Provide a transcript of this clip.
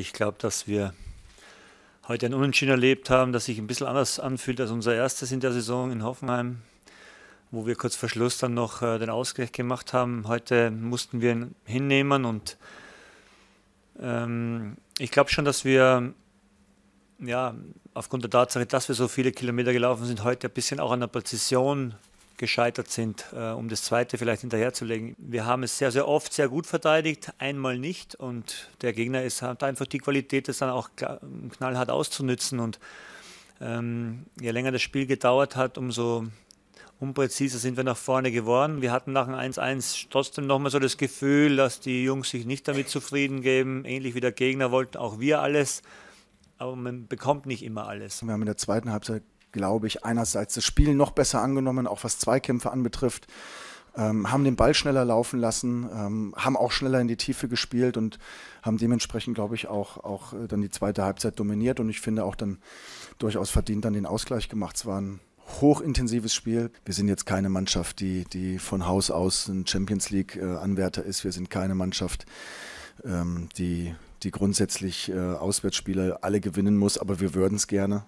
Ich glaube, dass wir heute ein Unentschieden erlebt haben, das sich ein bisschen anders anfühlt als unser erstes in der Saison in Hoffenheim, wo wir kurz vor Schluss dann noch äh, den Ausgleich gemacht haben. Heute mussten wir ihn hinnehmen und ähm, ich glaube schon, dass wir ja, aufgrund der Tatsache, dass wir so viele Kilometer gelaufen sind, heute ein bisschen auch an der Präzision gescheitert sind, äh, um das zweite vielleicht hinterherzulegen. Wir haben es sehr, sehr oft sehr gut verteidigt, einmal nicht und der Gegner ist, hat einfach die Qualität, das dann auch knallhart auszunützen und ähm, je länger das Spiel gedauert hat, umso unpräziser sind wir nach vorne geworden. Wir hatten nach dem 1-1 trotzdem nochmal so das Gefühl, dass die Jungs sich nicht damit zufrieden geben. Ähnlich wie der Gegner wollten auch wir alles. Aber man bekommt nicht immer alles. Wir haben in der zweiten Halbzeit glaube ich, einerseits das Spiel noch besser angenommen, auch was Zweikämpfe anbetrifft. Ähm, haben den Ball schneller laufen lassen, ähm, haben auch schneller in die Tiefe gespielt und haben dementsprechend, glaube ich, auch, auch äh, dann die zweite Halbzeit dominiert und ich finde auch dann durchaus verdient dann den Ausgleich gemacht. Es war ein hochintensives Spiel. Wir sind jetzt keine Mannschaft, die, die von Haus aus ein Champions League-Anwärter äh, ist. Wir sind keine Mannschaft, ähm, die, die grundsätzlich äh, Auswärtsspiele alle gewinnen muss, aber wir würden es gerne.